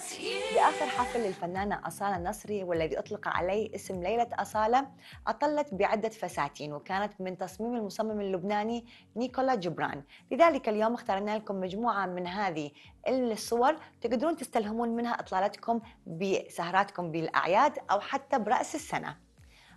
في آخر حفل للفنانة أصالة النصري والذي أطلق عليه اسم ليلة أصالة أطلت بعدة فساتين وكانت من تصميم المصمم اللبناني نيكولا جبران لذلك اليوم اخترنا لكم مجموعة من هذه الصور تقدرون تستلهمون منها إطلالتكم بسهراتكم بالأعياد أو حتى برأس السنة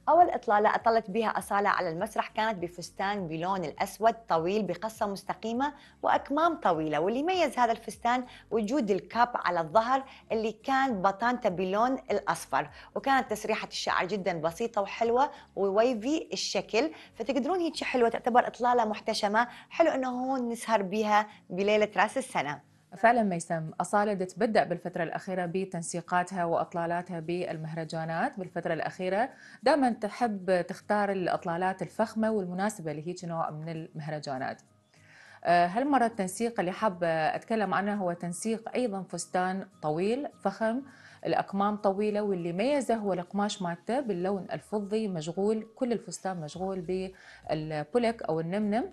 أول إطلالة أطلت بها أصالة على المسرح كانت بفستان بلون الأسود طويل بقصة مستقيمة وأكمام طويلة واللي يميز هذا الفستان وجود الكاب على الظهر اللي كان بطانته بلون الأصفر وكانت تسريحة الشعر جدا بسيطة وحلوة وويفي الشكل فتقدرون هيك حلوة تعتبر إطلالة محتشمة حلو إنه هون نسهر بها بليلة راس السنة فعلا ميسم أصالة تبدأ بالفترة الأخيرة بتنسيقاتها وأطلالاتها بالمهرجانات بالفترة الأخيرة دائما تحب تختار الأطلالات الفخمة والمناسبة لهيك نوع من المهرجانات آه، هالمرة التنسيق اللي حابة أتكلم عنه هو تنسيق أيضا فستان طويل فخم الأكمام طويلة واللي ميزه هو القماش مالته باللون الفضي مشغول كل الفستان مشغول بالبولك أو النمنم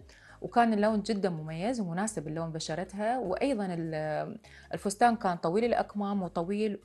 وكان اللون جدا مميز ومناسب للون بشرتها وايضا الفستان كان طويل الاكمام وطويل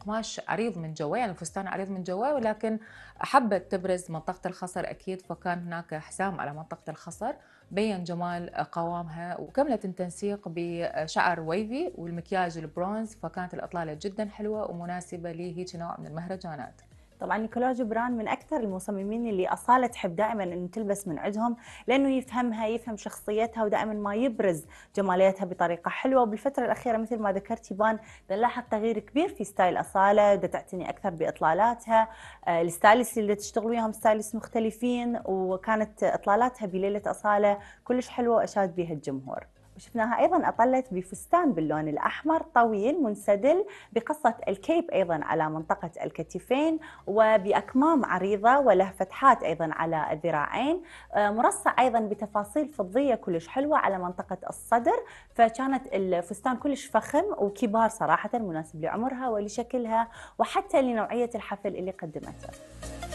قماش عريض من جوا يعني الفستان عريض من جوا ولكن حبت تبرز منطقه الخصر اكيد فكان هناك حسام على منطقه الخصر بين جمال قوامها وكملت التنسيق بشعر ويفي والمكياج البرونز فكانت الاطلاله جدا حلوه ومناسبه لهيك نوع من المهرجانات طبعا نيكولا جبران من اكثر المصممين اللي اصاله تحب دائما انه تلبس من عندهم لانه يفهمها يفهم شخصيتها ودائما ما يبرز جماليتها بطريقه حلوه وبالفتره الاخيره مثل ما ذكرت يبان نلاحظ تغيير كبير في ستايل اصاله بدها تعتني اكثر باطلالاتها آه، الستايلس اللي تشتغل وياهم ستايلس مختلفين وكانت اطلالاتها بليله اصاله كلش حلوه واشاد بها الجمهور شفناها ايضا اطلت بفستان باللون الاحمر طويل منسدل بقصه الكيب ايضا على منطقه الكتفين وباكمام عريضه وله فتحات ايضا على الذراعين آه، مرصع ايضا بتفاصيل فضيه كلش حلوه على منطقه الصدر فكانت الفستان كلش فخم وكبار صراحه مناسب لعمرها ولشكلها وحتى لنوعيه الحفل اللي قدمته.